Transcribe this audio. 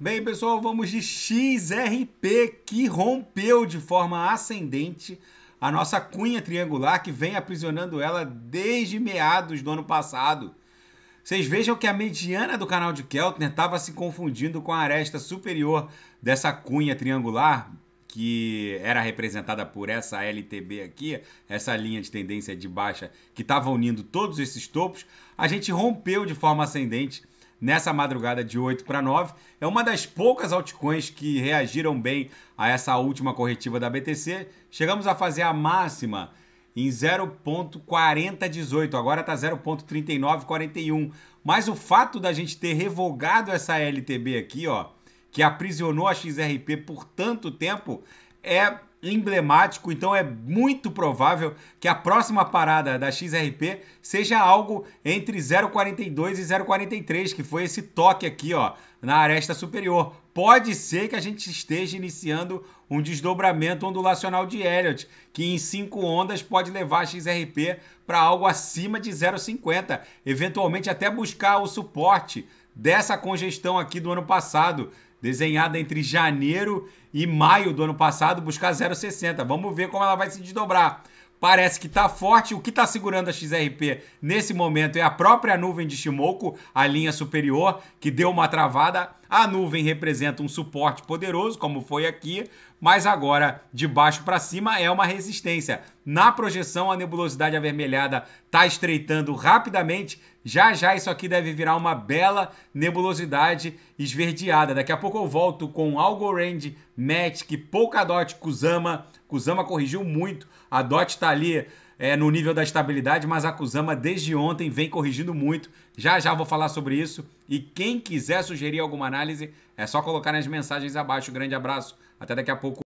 Bem, pessoal, vamos de XRP, que rompeu de forma ascendente a nossa cunha triangular, que vem aprisionando ela desde meados do ano passado. Vocês vejam que a mediana do canal de Keltner estava se confundindo com a aresta superior dessa cunha triangular, que era representada por essa LTB aqui, essa linha de tendência de baixa que estava unindo todos esses topos, a gente rompeu de forma ascendente nessa madrugada de 8 para 9. É uma das poucas altcoins que reagiram bem a essa última corretiva da BTC. Chegamos a fazer a máxima em 0.4018, agora está 0.3941. Mas o fato da gente ter revogado essa LTB aqui, ó, que aprisionou a XRP por tanto tempo, é emblemático, então é muito provável que a próxima parada da XRP seja algo entre 0,42 e 0,43, que foi esse toque aqui, ó, na aresta superior. Pode ser que a gente esteja iniciando um desdobramento ondulacional de Elliott, que em cinco ondas pode levar a XRP para algo acima de 0,50, eventualmente até buscar o suporte dessa congestão aqui do ano passado, desenhada entre janeiro e maio do ano passado, buscar 0,60. Vamos ver como ela vai se desdobrar. Parece que está forte. O que está segurando a XRP nesse momento é a própria nuvem de Shimoku, a linha superior, que deu uma travada. A nuvem representa um suporte poderoso, como foi aqui, mas agora de baixo para cima é uma resistência. Na projeção, a nebulosidade avermelhada está estreitando rapidamente. Já já isso aqui deve virar uma bela nebulosidade esverdeada. Daqui a pouco eu volto com Algorand, Matic, Polkadot, Kusama. Kusama corrigiu muito. A DOT está ali é, no nível da estabilidade, mas a Kusama desde ontem vem corrigindo muito. Já já vou falar sobre isso. E quem quiser sugerir alguma análise, é só colocar nas mensagens abaixo. Grande abraço, até daqui a pouco.